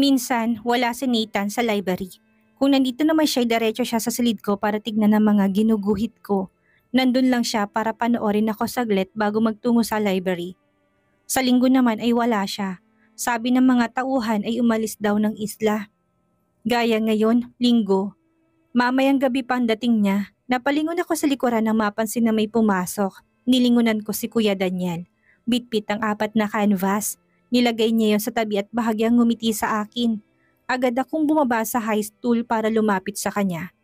Minsan, wala si Nathan sa library. Kung nandito naman siya, diretso siya sa silid ko para tignan ang mga ginuguhit ko. Nandun lang siya para panoorin ako saglit bago magtungo sa library. Sa linggo naman ay wala siya. Sabi ng mga tauhan ay umalis daw ng isla. Gaya ngayon, linggo. Mamayang gabi pa ang dating niya, napalingon ako sa likuran nang mapansin na may pumasok. Nilingunan ko si Kuya Daniel. Bitbit ang apat na canvas Nilagay niya yon sa tabi at bahagyang ngumiti sa akin. Agad akong bumaba sa high stool para lumapit sa kanya.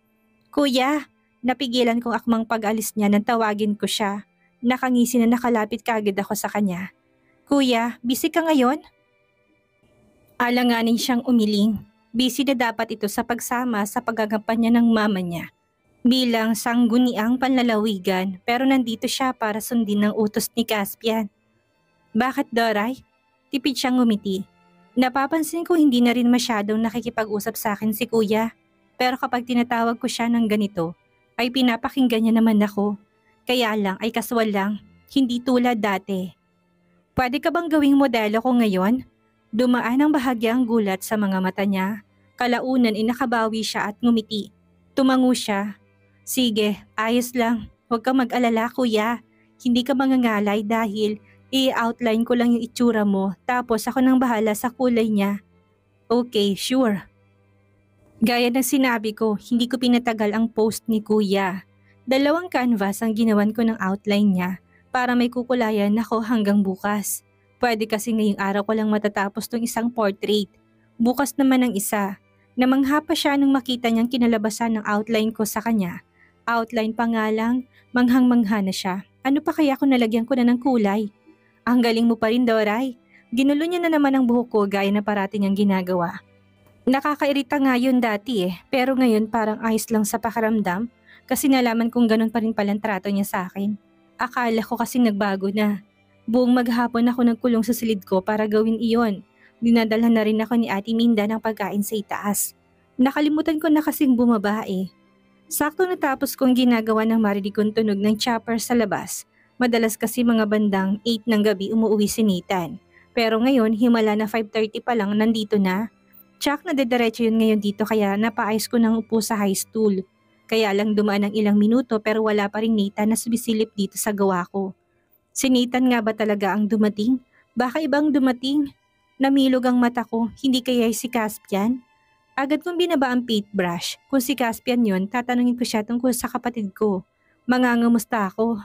Kuya, napigilan kong akmang pag-alis niya nang tawagin ko siya. Nakangisi na nakalapit kaagad ako sa kanya. Kuya, busy ka ngayon? Alanganin siyang umiling. Busy na dapat ito sa pagsama sa pagagampan niya ng mama niya. Bilang sangguniang panlalawigan pero nandito siya para sundin ng utos ni Caspian. Bakit Doray? tipid siyang ngumiti. Napapansin ko hindi na rin masyadong nakikipag-usap sa akin si kuya. Pero kapag tinatawag ko siya ng ganito, ay pinapakinggan niya naman ako. Kaya lang ay kaswal lang, hindi tulad dati. Pwede ka bang gawing modelo ko ngayon? Dumaan ang bahagya ang gulat sa mga mata niya. Kalaunan inakabawi siya at ngumiti. Tumango siya. Sige, ayos lang. Huwag kang mag-alala kuya. Hindi ka mangangalay dahil i-outline ko lang yung itsura mo tapos ako nang bahala sa kulay niya. Okay, sure. Gaya ng sinabi ko, hindi ko pinatagal ang post ni kuya. Dalawang canvas ang ginawan ko ng outline niya para may kukulayan ako hanggang bukas. Pwede kasi ngayong araw ko lang matatapos tong isang portrait. Bukas naman ang isa. Namangha pa siya nung makita niyang kinalabasan ng outline ko sa kanya. Outline pa nga lang, manghang-mangha na siya. Ano pa kaya kung nalagyan ko na ng kulay? Ang galing mo pa rin daw, Ray. Ginulo niya na naman ang buhok ko gaya na parating niyang ginagawa. Nakakairita nga yun dati eh, pero ngayon parang ayos lang sa pakaramdam kasi nalaman kong ganun pa rin palang trato niya sa akin. Akala ko kasi nagbago na. Buong maghapon ako nagkulong sa silid ko para gawin iyon. Dinadala na rin ako ni Ate Minda ng pagkain sa itaas. Nakalimutan ko na kasing bumaba eh. Sakto natapos kong ginagawa ng marinig tunog ng chopper sa labas Madalas kasi mga bandang 8 ng gabi umuwi si Nathan. Pero ngayon, himala na 5.30 pa lang nandito na. Chuck, nadediretso yun ngayon dito kaya napaayos ko ng upo sa high stool. Kaya lang dumaan ng ilang minuto pero wala pa rin Nathan na sumisilip dito sa gawa ko. Si Nathan nga ba talaga ang dumating? Baka ibang dumating? Namilog ang mata ko, hindi kaya si Caspian? Agad kong binaba ang paintbrush. Kung si Caspian yon, tatanungin ko siya tungkol sa kapatid ko. Mangangamusta ako.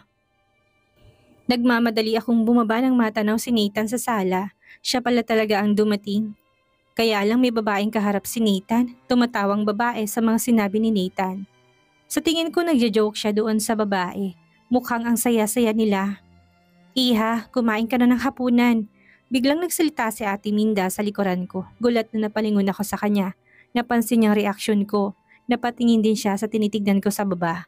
Nagmamadali akong bumaba ng matanaw si Nathan sa sala. Siya pala talaga ang dumating. Kaya lang may babaeng kaharap si Nathan, tumatawang babae sa mga sinabi ni Nathan. Sa tingin ko nagja-joke siya doon sa babae. Mukhang ang saya-saya nila. Iha, kumain ka na ng hapunan. Biglang nagsalita si Ate Minda sa likuran ko. Gulat na napalingon ako sa kanya. Napansin niyang reaksyon ko. Napatingin din siya sa tinitignan ko sa baba.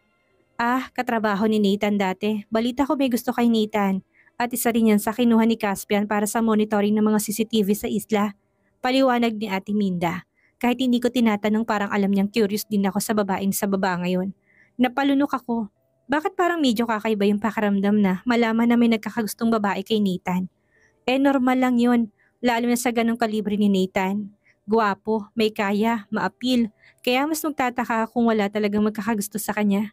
Ah, katrabaho ni Nathan dati. Balita ko may gusto kay Nathan. At isa rin yan sa kinuha ni Caspian para sa monitoring ng mga CCTV sa isla. Paliwanag ni Ate Minda. Kahit hindi ko tinatanong parang alam niyang curious din ako sa babae sa baba ngayon. Napalunok ako. Bakit parang medyo kakaiba yung pakaramdam na malaman na may nagkakagustong babae kay Nathan? Eh normal lang yun, lalo na sa ganong kalibre ni Nathan. Guwapo, may kaya, maapil, kaya mas magtataka kung wala talagang magkakagusto sa kanya.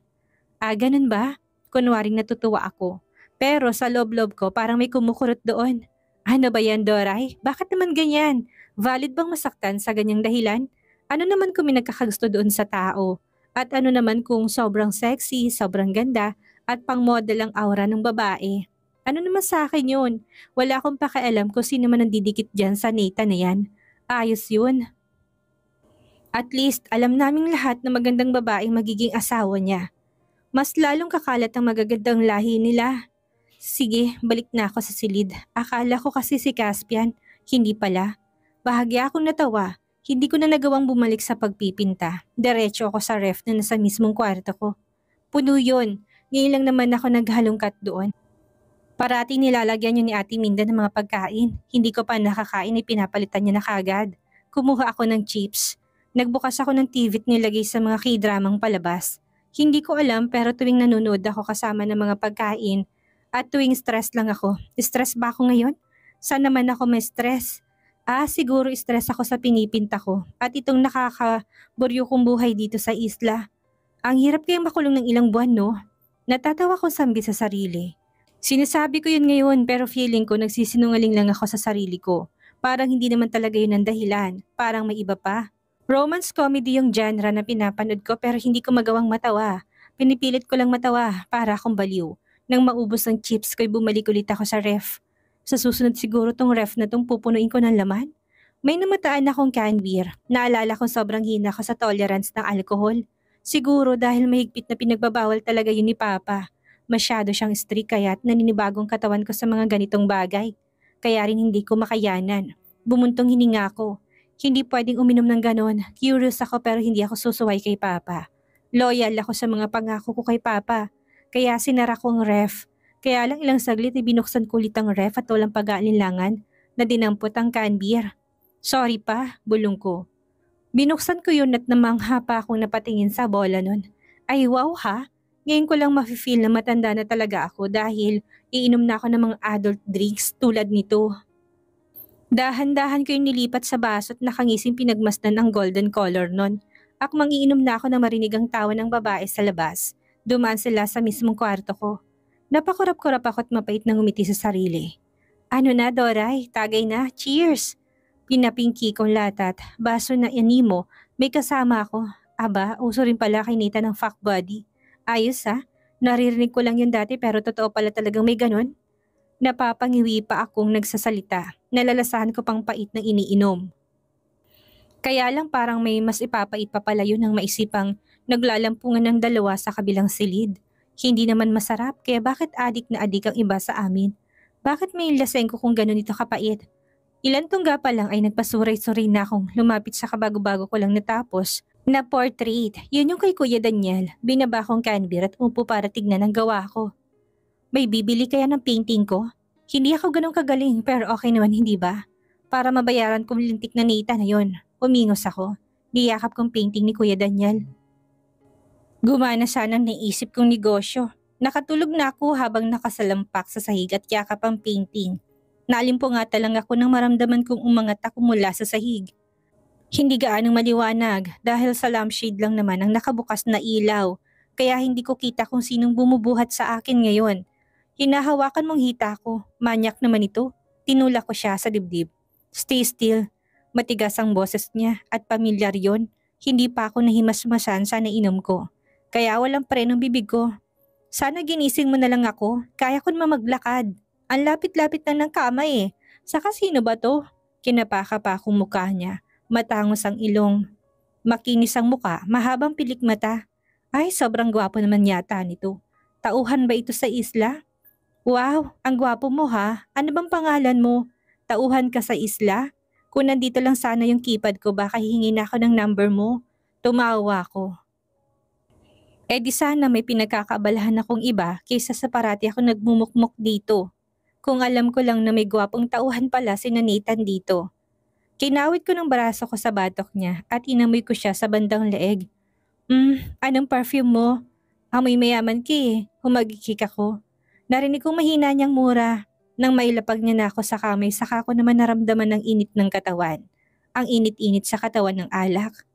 Ah, ganun ba? Kunwaring natutuwa ako. Pero sa loob-loob ko, parang may kumukurot doon. Ano ba yan, Doray? Bakit naman ganyan? Valid bang masaktan sa ganyang dahilan? Ano naman kung may nagkakagusto doon sa tao? At ano naman kung sobrang sexy, sobrang ganda, at pang-model ang aura ng babae? Ano naman sa akin yun? Wala akong pakialam kung sino man ang didikit dyan sa Nathan na yan. Ayos yun. At least, alam naming lahat na magandang babaeng magiging asawa niya mas lalong kakalat ang magagandang lahi nila. Sige, balik na ako sa silid. Akala ko kasi si Caspian, hindi pala. Bahagya akong natawa. Hindi ko na nagawang bumalik sa pagpipinta. Diretso ako sa ref na nasa mismong kwarto ko. Puno yun. Ngayon lang naman ako naghalungkat doon. Parati nilalagyan niyo ni Ate Minda ng mga pagkain. Hindi ko pa nakakain ay pinapalitan niya na kagad. Kumuha ako ng chips. Nagbukas ako ng TV at nilagay sa mga kidramang palabas. Hindi ko alam pero tuwing nanonood ako kasama ng mga pagkain at tuwing stress lang ako. Stress ba ako ngayon? Saan naman ako may stress? Ah, siguro stress ako sa pinipinta ko at itong nakakaburyo kong buhay dito sa isla. Ang hirap kayang makulong ng ilang buwan, no? Natatawa ko sambi sa sarili. Sinasabi ko yun ngayon pero feeling ko nagsisinungaling lang ako sa sarili ko. Parang hindi naman talaga yun ang dahilan. Parang may iba pa. Romance comedy yung genre na pinapanood ko pero hindi ko magawang matawa. Pinipilit ko lang matawa para akong baliw. Nang maubos ng chips ko'y bumalik ulit ako sa ref. Sa susunod siguro tong ref na tong pupunuin ko ng laman. May namataan akong canned beer. Naalala kong sobrang hina ko sa tolerance ng alcohol. Siguro dahil mahigpit na pinagbabawal talaga yun ni Papa. Masyado siyang strict kaya't naninibagong katawan ko sa mga ganitong bagay. Kaya rin hindi ko makayanan. Bumuntong hininga ko hindi pwedeng uminom ng ganon. Curious ako pero hindi ako susuway kay Papa. Loyal ako sa mga pangako ko kay Papa. Kaya sinara ko ang ref. Kaya lang ilang saglit binuksan ko ulit ang ref at walang pag-aalinlangan na dinampot ang can beer. Sorry pa, bulong ko. Binuksan ko yun at namangha pa akong napatingin sa bola nun. Ay wow ha, ngayon ko lang mafe-feel na matanda na talaga ako dahil iinom na ako ng mga adult drinks tulad nito. Dahan-dahan ko yung nilipat sa baso at nakangising pinagmasdan ang golden color nun. Akmang iinom na ako nang marinig ang tawa ng babae sa labas. Dumaan sila sa mismong kwarto ko. Napakurap-kurap ako at mapait na umiti sa sarili. Ano na, Doray? Tagay na. Cheers! Pinapinki kong latat. Baso na animo. May kasama ako. Aba, uso rin pala kay Nita ng fuck body. Ayos ha? Ah. Naririnig ko lang yun dati pero totoo pala talagang may ganun. Napapangiwi pa akong nagsasalita nalalasahan ko pang pait ng iniinom. Kaya lang parang may mas ipapait pa pala yun ang maisipang naglalampungan ng dalawa sa kabilang silid. Hindi naman masarap kaya bakit adik na adik ang iba sa amin? Bakit may laseng ko kung ganun ito kapait? Ilan tungga pa lang ay nagpasuray-suray na akong lumapit sa kabago-bago ko lang natapos na portrait. Yun yung kay Kuya Daniel. Binaba kong canvir at upo para tignan ang gawa ko. May bibili kaya ng painting ko? Hindi ako ganun kagaling pero okay naman hindi ba? Para mabayaran kong lintik na Nita na yon. Umingos ako. Niyakap kong painting ni Kuya Daniel. Gumana sanang naisip kong negosyo. Nakatulog na ako habang nakasalampak sa sahig at yakap ang painting. Naalimpungata lang ako nang maramdaman kong umangat ako mula sa sahig. Hindi gaanong maliwanag dahil sa lampshade lang naman ang nakabukas na ilaw kaya hindi ko kita kung sinong bumubuhat sa akin ngayon. Hinahawakan mong hita ko. Manyak naman ito. Tinula ko siya sa dibdib. Stay still. Matigas ang boses niya at pamilyar yon. Hindi pa ako nahimasmasan sa nainom ko. Kaya walang prenong bibig ko. Sana ginising mo na lang ako. Kaya ko naman maglakad. Ang lapit-lapit na ng kama eh. Sa kasino ba to? Kinapaka pa akong mukha niya. Matangos ang ilong. Makinis ang muka, mahabang pilik mata. Ay, sobrang gwapo naman yata nito. Tauhan ba ito sa isla? Wow, ang gwapo mo ha. Ano bang pangalan mo? Tauhan ka sa isla? Kung nandito lang sana yung kipad ko, baka hihingi na ako ng number mo. Tumawa ako. E di sana may pinagkakabalahan akong iba kaysa sa parati ako nagmumukmok dito. Kung alam ko lang na may gwapong tauhan pala si Nanitan dito. Kinawit ko ng baraso ko sa batok niya at inamoy ko siya sa bandang leeg. Hmm, anong perfume mo? Amoy mayaman ki eh. Humagikik ako. Narinig kong mahina niyang mura. Nang mailapag niya na ako sa kamay, saka ko naman naramdaman ang init ng katawan. Ang init-init sa katawan ng alak.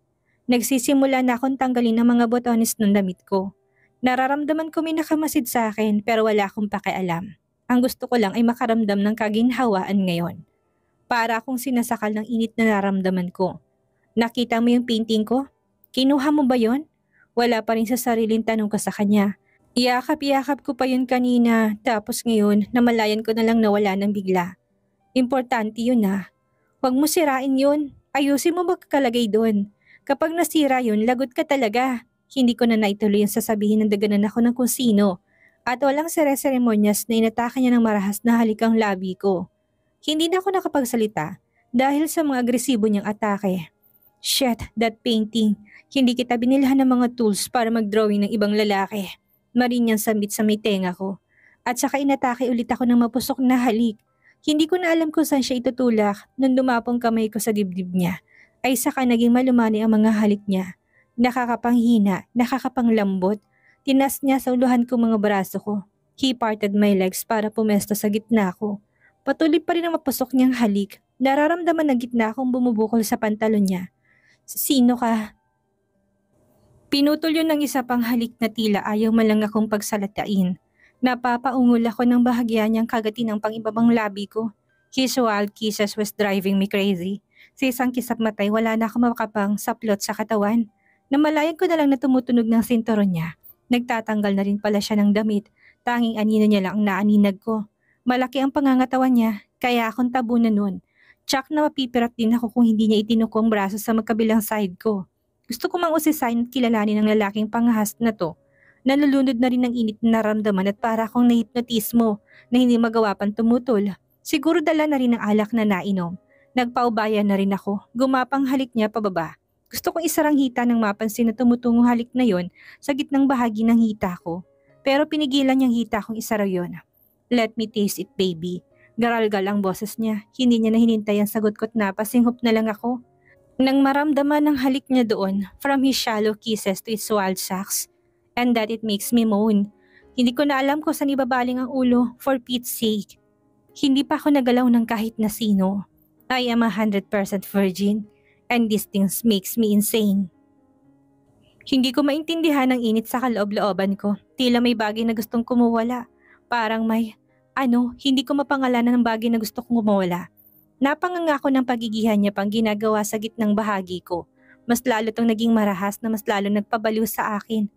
Nagsisimula na akong tanggalin ang mga botones ng damit ko. Nararamdaman ko may nakamasid sa akin pero wala akong pakialam. Ang gusto ko lang ay makaramdam ng kaginhawaan ngayon. Para akong sinasakal ng init na naramdaman ko. Nakita mo yung painting ko? Kinuha mo ba yon? Wala pa rin sa sariling tanong ko sa kanya. Iyakap-iyakap ko pa yun kanina, tapos ngayon, namalayan ko na lang nawala ng bigla. Importante yun ah. Huwag mo sirain yun. Ayusin mo magkakalagay doon. Kapag nasira yun, lagot ka talaga. Hindi ko na naituloy ang sasabihin ng daganan ako ng kung sino. At walang sere-seremonyas na inatake niya ng marahas na halikang labi ko. Hindi na ako nakapagsalita dahil sa mga agresibo niyang atake. Shit, that painting. Hindi kita binilhan ng mga tools para mag-drawing ng ibang lalaki. Marin niyang sambit sa may tenga ko. At saka inatake ulit ako ng mapusok na halik. Hindi ko na alam kung saan siya itutulak nung dumapong kamay ko sa dibdib niya. Ay saka naging malumani ang mga halik niya. Nakakapanghina, nakakapanglambot. Tinas niya sa uluhan ko mga braso ko. He parted my legs para pumesto sa gitna ko. Patuloy pa rin ang mapusok niyang halik. Nararamdaman ng gitna akong bumubukol sa pantalon niya. Sino ka? Pinutol yun ng isa pang halik na tila ayaw malang akong pagsalatain. Napapaungol ako ng bahagya niyang kagati ng pangibabang labi ko. His wild kisses was driving me crazy. Sa isang kisap matay, wala na akong makapang saplot sa katawan. Namalayan ko na lang na tumutunog ng sinturon niya. Nagtatanggal na rin pala siya ng damit. Tanging anino niya lang ang naaninag ko. Malaki ang pangangatawan niya, kaya akong tabo na nun. Tsak na mapipirat din ako kung hindi niya itinuko ang braso sa magkabilang side ko. Gusto ko mang usisayin at kilalanin ang lalaking pangahas na to. Nalulunod na rin ng init na naramdaman at para akong nahipnotismo na hindi magawapan tumutol. Siguro dala na rin ng alak na nainom. Nagpaubaya na rin ako. Gumapang halik niya pababa. Gusto kong isarang hita nang mapansin na tumutungo halik na yon sa gitnang bahagi ng hita ko. Pero pinigilan niyang hita kong isara yon. Let me taste it, baby. Garalgal ang boses niya. Hindi niya na hinintay ang sagot ko't napasinghup na lang ako. Nang maramdaman ng halik niya doon from his shallow kisses to his wild shocks, and that it makes me moan. Hindi ko na alam kung saan ibabaling ang ulo for Pete's sake. Hindi pa ako nagalaw ng kahit na sino. I am a 100% virgin and these things makes me insane. Hindi ko maintindihan ang init sa kaloob-looban ko. Tila may bagay na gustong kumuwala. Parang may, ano, hindi ko mapangalanan ng bagay na gusto kong kumuwala. Napangangako ng pagigihan niya pang ginagawa sa gitnang bahagi ko. Mas lalo tong naging marahas na mas lalo nagpabaliw sa akin.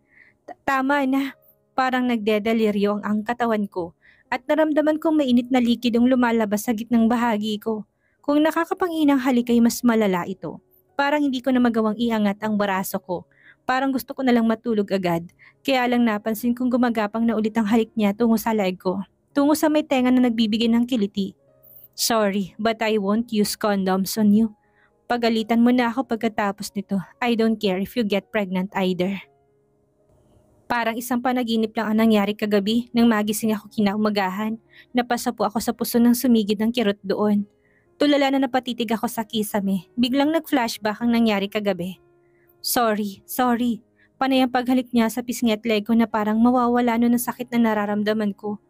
Tama na. Parang nagdedeliryo ang, ang katawan ko at naramdaman kong mainit na likidong lumalabas sa gitnang bahagi ko. Kung nakakapanginang halik ay mas malala ito. Parang hindi ko na magawang iangat ang baraso ko. Parang gusto ko na lang matulog agad. Kaya lang napansin kong gumagapang na ulit ang halik niya tungo sa leg ko. Tungo sa may tenga na nagbibigay ng kiliti. Sorry, but I won't use condoms on you. Pagalitan mo na ako pagkatapos nito. I don't care if you get pregnant either. Parang isang panaginip lang ang nangyari kagabi nang magising ako kinaumagahan. Napasa po ako sa puso ng sumigid ng kirot doon. Tulala na napatitig ako sa kisame. Biglang nag-flashback ang nangyari kagabi. Sorry, sorry. Panay ang paghalik niya sa pisngi leg ko na parang mawawala no ng sakit na nararamdaman ko.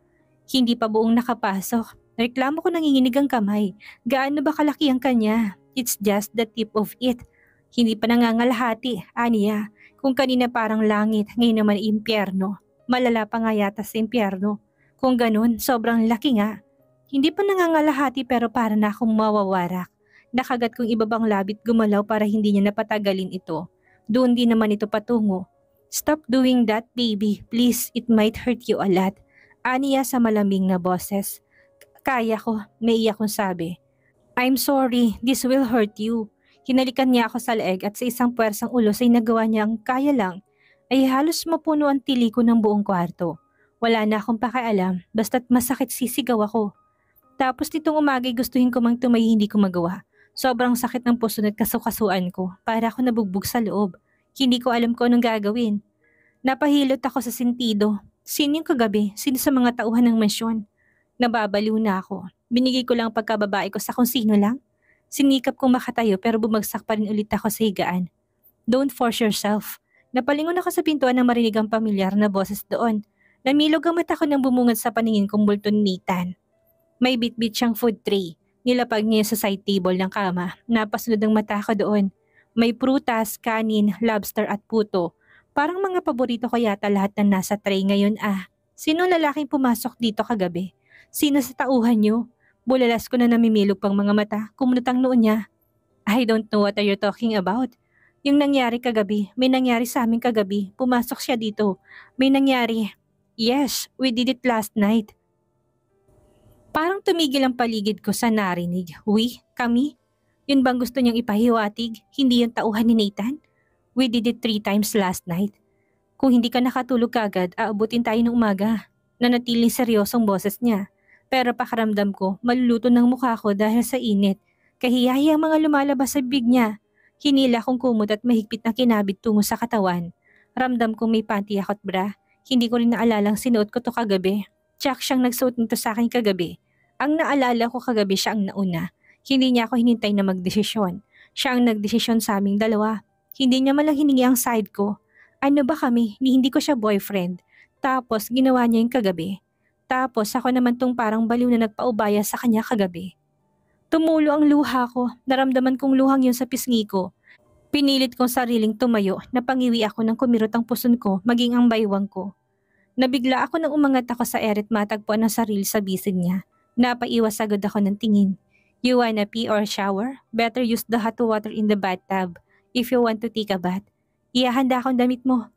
Hindi pa buong nakapasok. Reklamo ko nanginginig ang kamay. Gaano ba kalaki ang kanya? It's just the tip of it. Hindi pa nangangalahati, aniya. Kung kanina parang langit, ngayon naman impyerno. Malala pa nga yata sa impyerno. Kung ganun, sobrang laki nga. Hindi pa nangangalahati pero para na akong mawawarak. Nakagat kong ibabang labit gumalaw para hindi niya napatagalin ito. Doon din naman ito patungo. Stop doing that, baby. Please, it might hurt you a lot. Aniya sa malaming na boses. Kaya ko, may iyak kong sabi. I'm sorry, this will hurt you. Hinalikan niya ako sa leeg at sa isang puwersang ulo ay nagawa niyang kaya lang ay halos mapuno ang tili ko ng buong kwarto. Wala na akong pakialam, basta't masakit sisigaw ako. Tapos nitong umagay gustuhin ko mang tumayo hindi ko magawa. Sobrang sakit ng puso at kasukasuan ko para ako nabugbog sa loob. Hindi ko alam ko anong gagawin. Napahilot ako sa sentido. Sino yung kagabi? Sino sa mga tauhan ng mansyon? nababalo na ako. Binigay ko lang pagkababae ko sa kung sino lang. Sinikap kong makatayo pero bumagsak pa rin ulit ako sa higaan. Don't force yourself. Napalingon ako sa pintuan nang marinig ang pamilyar na boses doon. Namilog ang mata ko nang bumungad sa paningin kong bulto ni Nathan. May bitbit siyang food tray. Nilapag niya sa side table ng kama. Napasunod ang mata ko doon. May prutas, kanin, lobster at puto. Parang mga paborito ko yata lahat ng nasa tray ngayon ah. Sino lalaking pumasok dito kagabi? Sino sa tauhan niyo? Bulalas ko na namimilog pang mga mata, kumunutang noon niya. I don't know what are you talking about. Yung nangyari kagabi, may nangyari sa amin kagabi, pumasok siya dito. May nangyari. Yes, we did it last night. Parang tumigil ang paligid ko sa narinig. We? Kami? Yun bang gusto niyang ipahiwatig? Hindi yung tauhan ni Nathan? We did it three times last night. Kung hindi ka nakatulog kagad, aabutin tayo ng umaga nanatiling seryosong boses niya. Pero pakaramdam ko, maluluto ng mukha ko dahil sa init. ang mga lumalabas sa big niya. Hinila kong kumot at mahigpit na kinabit tungo sa katawan. Ramdam kong may panty akot bra. Hindi ko rin naalalang sinuot ko to kagabi. Jack siyang nagsuot nito sa akin kagabi. Ang naalala ko kagabi siya ang nauna. Hindi niya ako hinintay na magdesisyon. Siya ang nagdesisyon sa aming dalawa. Hindi niya malang hiningi ang side ko. Ano ba kami? Ni hindi ko siya boyfriend. Tapos ginawa niya yung kagabi. Tapos ako naman tong parang baliw na nagpaubaya sa kanya kagabi. Tumulo ang luha ko, naramdaman kong luhang yun sa pisngi ko. Pinilit kong sariling tumayo, napangiwi ako ng kumirot ang puson ko, maging ang baywang ko. Nabigla ako nang umangat ako sa eret matagpuan ng sarili sa bisig niya. Napaiwas agad ako ng tingin. You wanna pee or shower? Better use the hot water in the bathtub if you want to take a bath. Ihahanda akong damit mo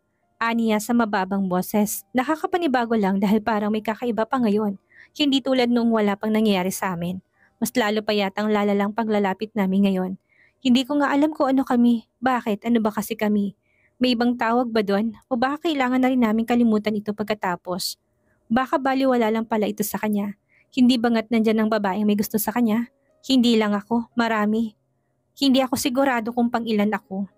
aniya sa mababang boses. Nakakapanibago lang dahil parang may kakaiba pa ngayon. Hindi tulad noong wala pang nangyayari sa amin. Mas lalo pa yatang lalalang paglalapit namin ngayon. Hindi ko nga alam kung ano kami. Bakit? Ano ba kasi kami? May ibang tawag ba doon? O baka kailangan na rin namin kalimutan ito pagkatapos? Baka baliwala lang pala ito sa kanya. Hindi bangat nandyan ang babaeng may gusto sa kanya? Hindi lang ako, marami. Hindi ako sigurado kung pang ilan ako.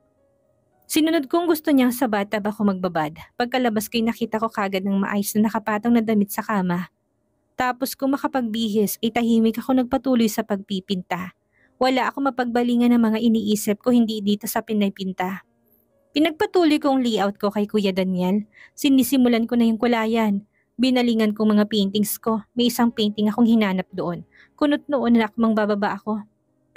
Sinunod kong gusto niyang sa bata ako magbabad. Pagkalabas ko'y nakita ko kagad ng maayos na nakapatong na damit sa kama. Tapos kung makapagbihis, ay tahimik ako nagpatuloy sa pagpipinta. Wala ako mapagbalingan ng mga iniisip ko hindi dito sa pinaypinta. Pinagpatuloy kong layout ko kay Kuya Daniel. Sinisimulan ko na yung kulayan. Binalingan ko mga paintings ko. May isang painting akong hinanap doon. Kunot noon na akmang bababa ako.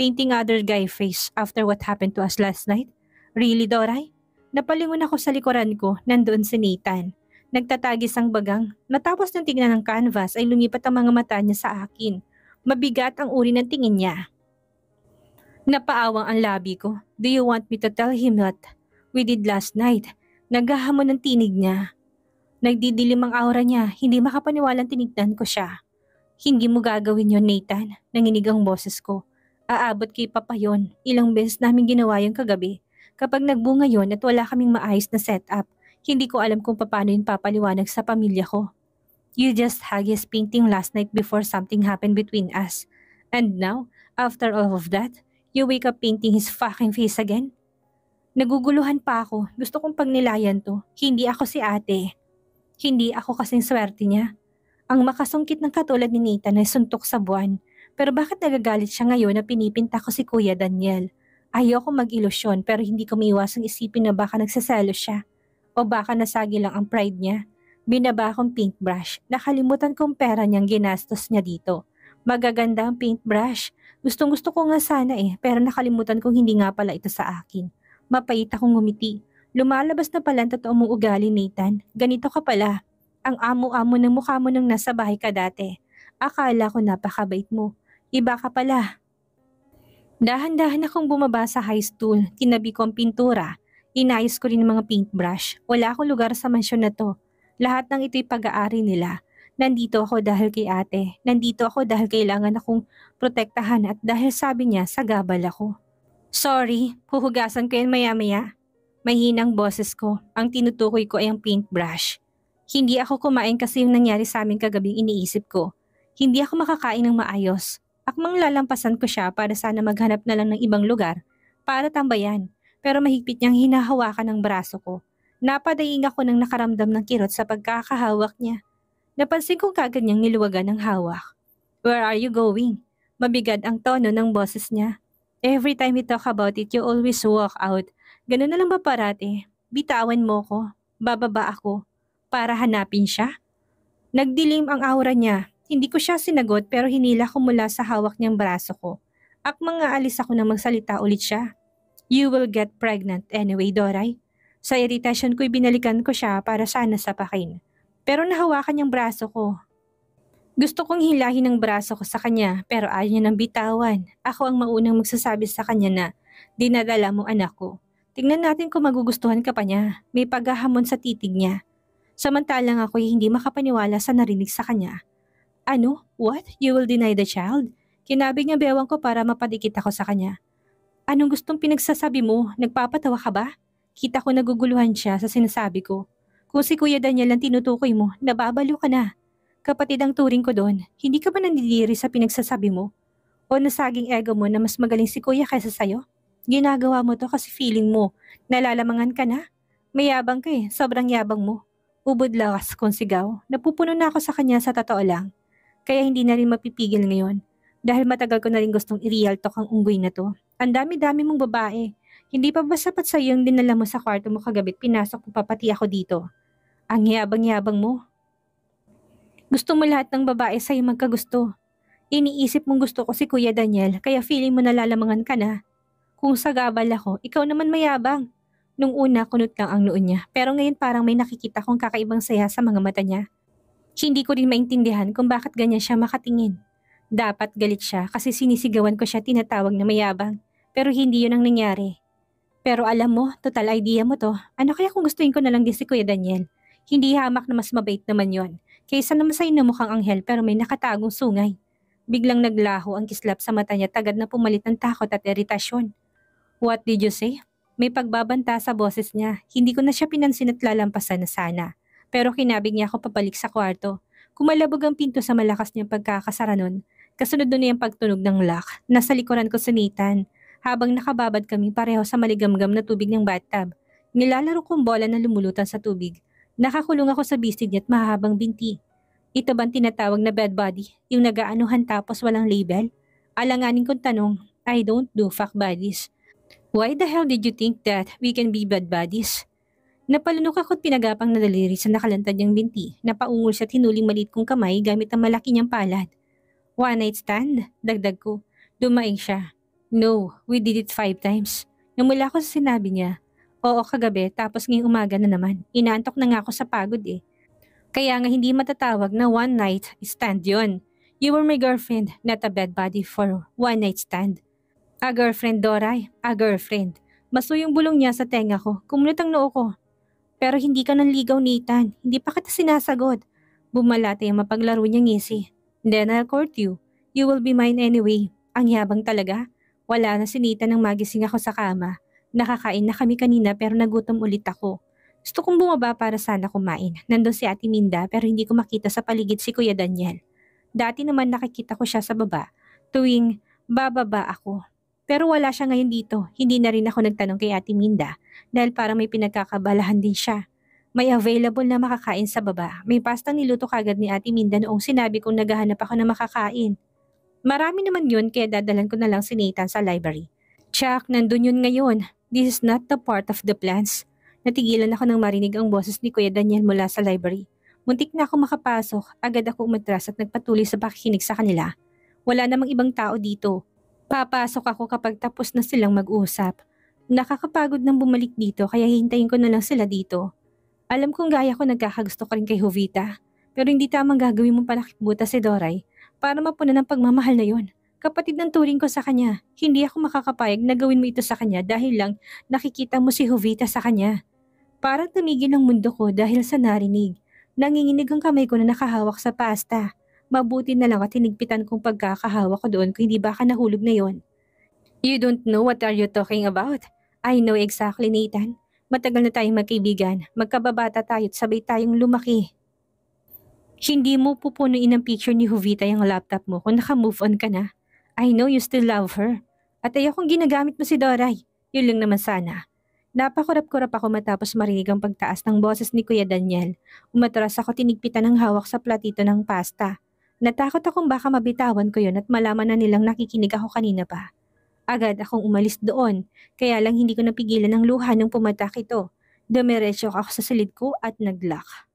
Painting other guy face after what happened to us last night. Really, Doray? Napalingon ako sa likuran ko, nandoon si Nathan. Nagtatagis ang bagang. Matapos ng tingnan ng canvas ay lumipat ang mga mata niya sa akin. Mabigat ang uri ng tingin niya. Napaawang ang labi ko. Do you want me to tell him what we did last night? Naghahamon ng tinig niya. Nagdidilim ang aura niya, hindi makapaniwalang tinignan ko siya. Hindi mo gagawin yon Nathan, nanginig ang boses ko. Aabot kay Papa yon, ilang beses namin ginawa yung kagabi. Kapag nagbunga yon at wala kaming maayos na setup, hindi ko alam kung paano yun papaliwanag sa pamilya ko. You just had his painting last night before something happened between us. And now, after all of that, you wake up painting his fucking face again? Naguguluhan pa ako. Gusto kong pagnilayan to. Hindi ako si ate. Hindi ako kasing swerte niya. Ang makasungkit ng katulad ni Nathan ay suntok sa buwan. Pero bakit nagagalit siya ngayon na pinipinta ko si Kuya Daniel? Ayoko mag-ilusyon pero hindi ko maiwasang isipin na baka nagsaselo siya. O baka nasagi lang ang pride niya. Binaba akong paintbrush. Nakalimutan kong pera niyang ginastos niya dito. Magaganda ang paintbrush. Gustong gusto ko nga sana eh, pero nakalimutan kong hindi nga pala ito sa akin. Mapait akong ngumiti. Lumalabas na pala ang totoo mong ugali, Nathan. Ganito ka pala. Ang amo-amo ng mukha mo nang nasa bahay ka dati. Akala ko napakabait mo. Iba ka pala. Dahan-dahan akong bumaba sa high stool, tinabi ko ang pintura. Inayos ko rin ang mga paintbrush. Wala akong lugar sa mansyon na to. Lahat ng ito'y pag-aari nila. Nandito ako dahil kay ate. Nandito ako dahil kailangan akong protektahan at dahil sabi niya, sagabal ako. Sorry, huhugasan ko yan maya-maya. Mahinang boses ko. Ang tinutukoy ko ay ang paintbrush. Hindi ako kumain kasi yung nangyari sa amin kagabing iniisip ko. Hindi ako makakain ng maayos. Akmang lalampasan ko siya para sana maghanap na lang ng ibang lugar para tambayan pero mahigpit niyang hinahawakan ng braso ko. Napadaing ako ng nakaramdam ng kirot sa pagkakahawak niya. Napansin kong kagad niyang niluwagan ang hawak. Where are you going? Mabigad ang tono ng boses niya. Every time we talk about it, you always walk out. Ganun na lang ba parati? Bitawan mo ko. Bababa ako. Para hanapin siya? Nagdilim ang aura niya. Hindi ko siya sinagot pero hinila ko mula sa hawak niyang braso ko. Akmang nga alis ako nang magsalita ulit siya. You will get pregnant anyway, Doray. Sa iritasyon ko'y binalikan ko siya para sana sapakin. Pero nahawakan niyang braso ko. Gusto kong hilahin ang braso ko sa kanya pero ayaw niya nang bitawan. Ako ang maunang magsasabi sa kanya na dinadala mo anak ko. Tingnan natin kung magugustuhan ka pa niya. May paghahamon sa titig niya. Samantalang ako'y hindi makapaniwala sa narinig sa kanya. Ano? What? You will deny the child? Kinabig niya bewang ko para mapadikit ako sa kanya. Anong gustong pinagsasabi mo? Nagpapatawa ka ba? Kita ko naguguluhan siya sa sinasabi ko. Kung si Kuya Daniel ang tinutukoy mo, nababalo ka na. Kapatid ang turing ko doon, hindi ka ba nandidiri sa pinagsasabi mo? O nasaging ego mo na mas magaling si Kuya kaysa sa'yo? Ginagawa mo to kasi feeling mo, nalalamangan ka na. Mayabang ka eh, sobrang yabang mo. Ubod lakas kong sigaw, napupuno na ako sa kanya sa totoo lang. Kaya hindi na rin mapipigil ngayon. Dahil matagal ko na rin gustong i-real talk ang unggoy na to. Ang dami-dami mong babae. Hindi pa ba sapat sa yung dinala mo sa kwarto mo kagabi pinasok ko papati ako dito? Ang yabang-yabang mo. Gusto mo lahat ng babae sa'yo magkagusto. Iniisip mong gusto ko si Kuya Daniel kaya feeling mo nalalamangan ka na. Kung sagabal ako, ikaw naman mayabang. Nung una, kunot lang ang noon niya. Pero ngayon parang may nakikita kong kakaibang saya sa mga mata niya. Hindi ko rin maintindihan kung bakit ganyan siya makatingin. Dapat galit siya kasi sinisigawan ko siya tinatawag na mayabang. Pero hindi yun ang nangyari. Pero alam mo, total idea mo to. Ano kaya kung gustuin ko na lang din si Kuya Daniel? Hindi hamak na mas mabait naman yon. Kaysa naman sa'yo na mukhang anghel pero may nakatagong sungay. Biglang naglaho ang kislap sa mata niya tagad na pumalit ng takot at iritasyon. What did you say? May pagbabanta sa boses niya. Hindi ko na siya pinansin at lalampasan na sana. Pero kinabig niya ako papalik sa kwarto. Kumalabog ang pinto sa malakas niyang pagkakasara nun. Kasunod nun yung pagtunog ng lock. sa likuran ko sa Nathan. Habang nakababad kami pareho sa maligamgam na tubig ng bathtub. Nilalaro kong bola na lumulutan sa tubig. Nakakulong ako sa bisig niya at mahabang binti. Ito bang tinatawag na bed body? Yung nagaanuhan tapos walang label? Alanganin kong tanong, I don't do fuck bodies. Why the hell did you think that we can be bed bodies? Napalunok ako't pinagapang na daliri sa nakalantad niyang binti, napaungol siya tinuling hinuling maliit kong kamay gamit ang malaki niyang palad. One night stand? Dagdag ko. Dumaing siya. No, we did it five times. Namula ko sa sinabi niya. Oo kagabi, tapos ngayong umaga na naman. Inaantok na nga ako sa pagod eh. Kaya nga hindi matatawag na one night stand yon. You were my girlfriend, not a bad body for one night stand. A girlfriend, Doray. A girlfriend. Maso yung bulong niya sa tenga ko. Kumunot ang noo ko. Pero hindi ka nang ligaw, Nathan. Hindi pa kita sinasagot. Bumalate ang mapaglaro niyang ngisi. Then I'll court you. You will be mine anyway. Ang yabang talaga. Wala na si Nathan nang magising ako sa kama. Nakakain na kami kanina pero nagutom ulit ako. Gusto kong bumaba para sana kumain. Nandun si Ate Minda pero hindi ko makita sa paligid si Kuya Daniel. Dati naman nakikita ko siya sa baba. Tuwing bababa ako pero wala siya ngayon dito. Hindi na rin ako nagtanong kay Ate Minda dahil parang may pinagkakabalahan din siya. May available na makakain sa baba. May pasta niluto kagad ni Ate Minda noong sinabi kong naghahanap ako na makakain. Marami naman yun kaya dadalan ko na lang si Nathan sa library. Chuck, nandun yun ngayon. This is not the part of the plans. Natigilan ako nang marinig ang boses ni Kuya Daniel mula sa library. Muntik na ako makapasok, agad ako umatras at nagpatuloy sa pakikinig sa kanila. Wala namang ibang tao dito. Papasok ako kapag tapos na silang mag-usap. Nakakapagod nang bumalik dito kaya hintayin ko na lang sila dito. Alam kong gaya ko nagkakagusto ka rin kay Jovita. Pero hindi tamang gagawin mong panakibuta si Doray para mapuna ng pagmamahal na yon. Kapatid ng turing ko sa kanya, hindi ako makakapayag na gawin mo ito sa kanya dahil lang nakikita mo si Jovita sa kanya. Parang tumigil ang mundo ko dahil sa narinig. Nanginginig ang kamay ko na nakahawak sa pasta. Mabuti na lang at hinigpitan kong pagkakahawa ko doon kung hindi baka nahulog na yon. You don't know what are you talking about. I know exactly, Nathan. Matagal na tayong magkaibigan. Magkababata tayo at sabay tayong lumaki. Hindi mo pupunuin ang picture ni Jovita yung laptop mo kung naka-move on ka na. I know you still love her. At ayokong ginagamit mo si Doray. Yun lang naman sana. Napakurap-kurap ako matapos marinig ang pagtaas ng boses ni Kuya Daniel. Umatras ako tinigpitan ng hawak sa platito ng pasta. Natakot akong baka mabitawan ko yon at malaman na nilang nakikinig ako kanina pa. Agad akong umalis doon, kaya lang hindi ko napigilan ang luha nung pumatak ito. Dumiretso ako sa silid ko at naglock.